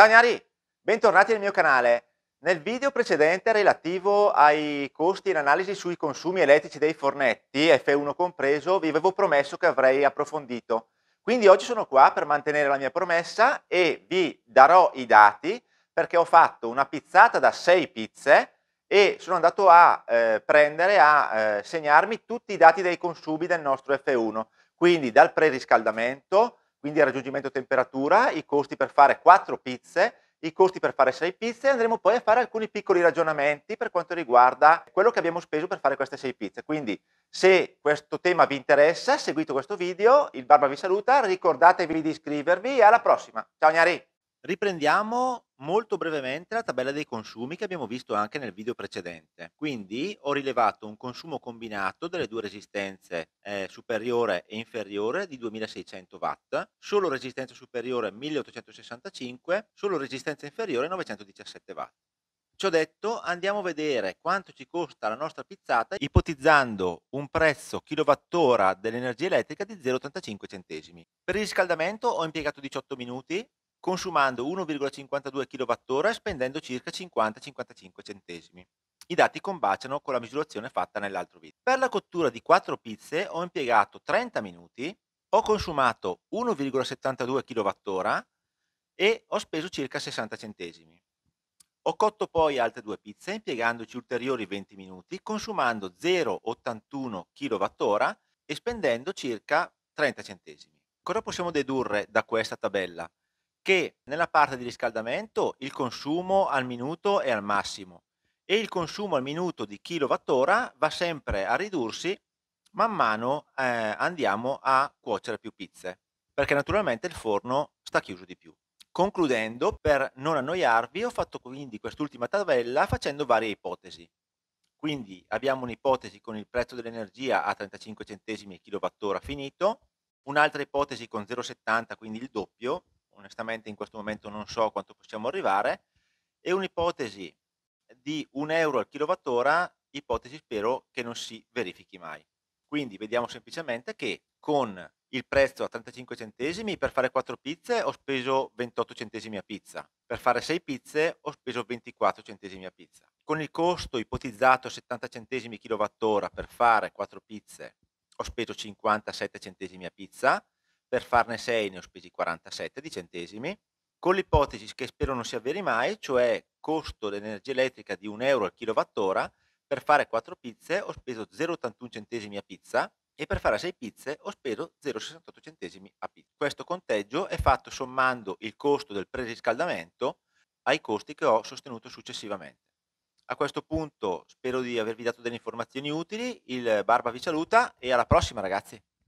Ciao bentornati nel mio canale. Nel video precedente relativo ai costi in analisi sui consumi elettrici dei fornetti, F1 compreso, vi avevo promesso che avrei approfondito. Quindi oggi sono qua per mantenere la mia promessa e vi darò i dati perché ho fatto una pizzata da 6 pizze e sono andato a eh, prendere, a eh, segnarmi tutti i dati dei consumi del nostro F1, quindi dal preriscaldamento, quindi il raggiungimento temperatura, i costi per fare 4 pizze, i costi per fare 6 pizze e andremo poi a fare alcuni piccoli ragionamenti per quanto riguarda quello che abbiamo speso per fare queste 6 pizze. Quindi se questo tema vi interessa, seguite questo video, il Barba vi saluta, ricordatevi di iscrivervi e alla prossima. Ciao Gnari! Riprendiamo molto brevemente la tabella dei consumi che abbiamo visto anche nel video precedente. Quindi ho rilevato un consumo combinato delle due resistenze eh, superiore e inferiore di 2600 watt, solo resistenza superiore 1865, solo resistenza inferiore 917 watt. Ciò detto, andiamo a vedere quanto ci costa la nostra pizzata ipotizzando un prezzo kilowattora dell'energia elettrica di 0,85 centesimi. Per il riscaldamento ho impiegato 18 minuti, consumando 1,52 kWh e spendendo circa 50-55 centesimi. I dati combaciano con la misurazione fatta nell'altro video. Per la cottura di 4 pizze ho impiegato 30 minuti, ho consumato 1,72 kWh e ho speso circa 60 centesimi. Ho cotto poi altre due pizze impiegandoci ulteriori 20 minuti, consumando 0,81 kWh e spendendo circa 30 centesimi. Cosa possiamo dedurre da questa tabella? che nella parte di riscaldamento il consumo al minuto è al massimo e il consumo al minuto di kilowattora va sempre a ridursi man mano eh, andiamo a cuocere più pizze perché naturalmente il forno sta chiuso di più. Concludendo, per non annoiarvi, ho fatto quindi quest'ultima tabella facendo varie ipotesi. Quindi abbiamo un'ipotesi con il prezzo dell'energia a 35 centesimi kWh finito, un'altra ipotesi con 0,70, quindi il doppio, onestamente in questo momento non so quanto possiamo arrivare, e un'ipotesi di un euro al kilowattora, ipotesi spero che non si verifichi mai. Quindi vediamo semplicemente che con il prezzo a 35 centesimi per fare 4 pizze ho speso 28 centesimi a pizza, per fare 6 pizze ho speso 24 centesimi a pizza. Con il costo ipotizzato a 70 centesimi kilowattora per fare 4 pizze ho speso 57 centesimi a pizza, per farne 6 ne ho spesi 47 di centesimi, con l'ipotesi che spero non si avveri mai, cioè costo dell'energia elettrica di 1 euro al kilowattora, per fare 4 pizze ho speso 0,81 centesimi a pizza e per fare 6 pizze ho speso 0,68 centesimi a pizza. Questo conteggio è fatto sommando il costo del preriscaldamento ai costi che ho sostenuto successivamente. A questo punto spero di avervi dato delle informazioni utili, il Barba vi saluta e alla prossima ragazzi!